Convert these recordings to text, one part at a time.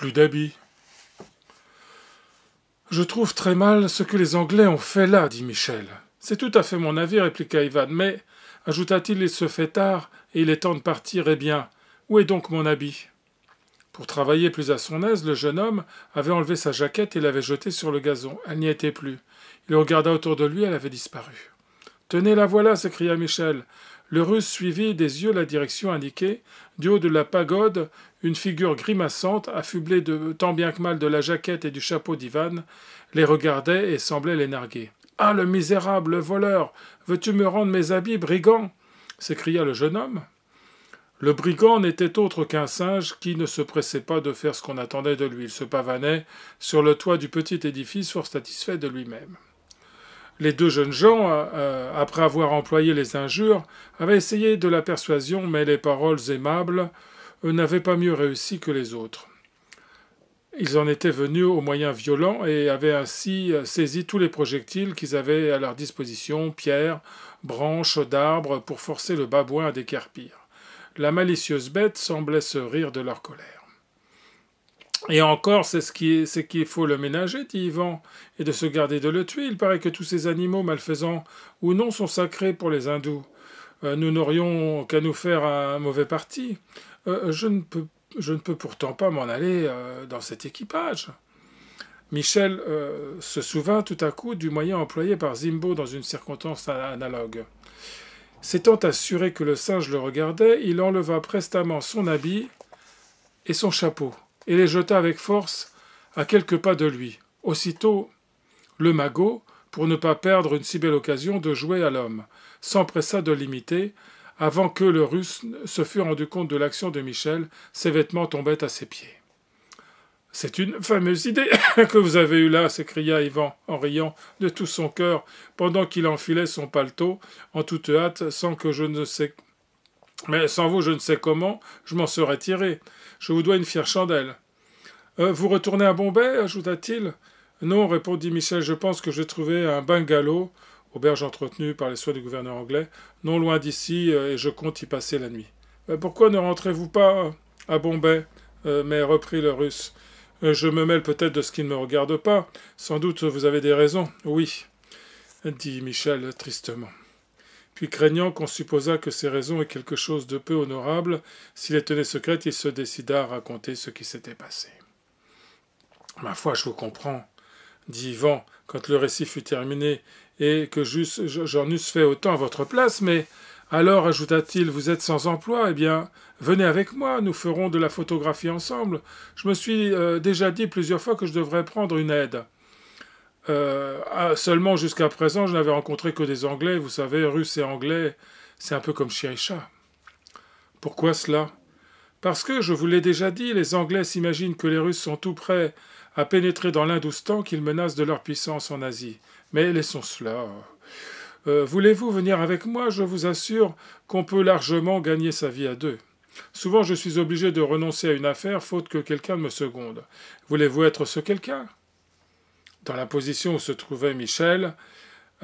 plus d'habits. Je trouve très mal ce que les Anglais ont fait là, dit Michel. C'est tout à fait mon avis, répliqua Ivan, mais, ajouta-t-il, il se fait tard et il est temps de partir, eh bien, où est donc mon habit Pour travailler plus à son aise, le jeune homme avait enlevé sa jaquette et l'avait jetée sur le gazon. Elle n'y était plus. Il regarda autour de lui, elle avait disparu. Tenez, la voilà s'écria Michel. Le russe suivit des yeux la direction indiquée. Du haut de la pagode, une figure grimaçante, affublée de, tant bien que mal de la jaquette et du chapeau d'Ivan, les regardait et semblait les narguer. Ah, le misérable, le voleur Veux-tu me rendre mes habits, brigand s'écria le jeune homme. Le brigand n'était autre qu'un singe qui ne se pressait pas de faire ce qu'on attendait de lui. Il se pavanait sur le toit du petit édifice, fort satisfait de lui-même les deux jeunes gens, euh, euh, après avoir employé les injures, avaient essayé de la persuasion, mais les paroles aimables euh, n'avaient pas mieux réussi que les autres. Ils en étaient venus aux moyens violents et avaient ainsi saisi tous les projectiles qu'ils avaient à leur disposition, pierres, branches d'arbres, pour forcer le babouin à décarpir. La malicieuse bête semblait se rire de leur colère. Et encore, c'est ce qu'il faut le ménager, dit Yvan, et de se garder de le tuer. Il paraît que tous ces animaux, malfaisants ou non, sont sacrés pour les hindous. Euh, nous n'aurions qu'à nous faire un mauvais parti. Euh, je, ne peux, pourtant pas m'en aller euh, dans cet équipage. Michel se souvint tout à coup du moyen employé par Zimbo dans une circonstance analogue. S'étant assuré que le singe le regardait, il enleva prestement son habit et son chapeau et les jeta avec force à quelques pas de lui. Aussitôt, le magot, pour ne pas perdre une si belle occasion de jouer à l'homme, s'empressa de l'imiter, avant que le russe se fût rendu compte de l'action de Michel, ses vêtements tombaient à ses pieds. C'est une fameuse idée que vous avez eue là, s'écria Ivan en riant de tout son cœur, pendant qu'il enfilait son paletot en toute hâte, sans que je ne sais mais sans vous, je ne sais comment, je m'en serais tiré. Je vous dois une fière chandelle. Euh, vous retournez à Bombay ajouta-t-il. Non, répondit Michel, je pense que j'ai trouvé un bungalow, auberge entretenue par les soins du gouverneur anglais, non loin d'ici, euh, et je compte y passer la nuit. Euh, pourquoi ne rentrez-vous pas à Bombay Mais reprit le russe. Je me mêle peut-être de ce qui ne me regarde pas. Sans doute vous avez des raisons. Oui, dit Michel tristement. Puis craignant qu'on supposât que ces raisons aient quelque chose de peu honorable, s'il les tenait secrètes, il se décida à raconter ce qui s'était passé. Ma foi, je vous comprends, dit Ivan, quand le récit fut terminé, et que j'en eusse fait autant à votre place, mais alors, ajouta-t-il, vous êtes sans emploi, eh bien, venez avec moi, nous ferons de la photographie ensemble. Je me suis euh, déjà dit plusieurs fois que je devrais prendre une aide. Euh, ah, seulement jusqu'à présent, je n'avais rencontré que des Anglais. Vous savez, Russes et Anglais, c'est un peu comme chien Pourquoi cela Parce que, je vous l'ai déjà dit, les Anglais s'imaginent que les Russes sont tout prêts à pénétrer dans l'Indoustan qu'ils menacent de leur puissance en Asie. Mais laissons cela. Euh, voulez-vous venir avec moi Je vous assure qu'on peut largement gagner sa vie à deux. Souvent, je suis obligé de renoncer à une affaire faute que quelqu'un me seconde. Voulez-vous être ce quelqu'un dans la position où se trouvait Michel,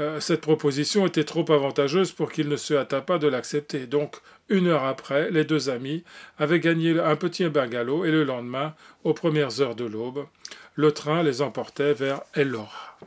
euh, cette proposition était trop avantageuse pour qu'il ne se hâtât pas de l'accepter. Donc, une heure après, les deux amis avaient gagné un petit bungalow et le lendemain, aux premières heures de l'aube, le train les emportait vers Ellora.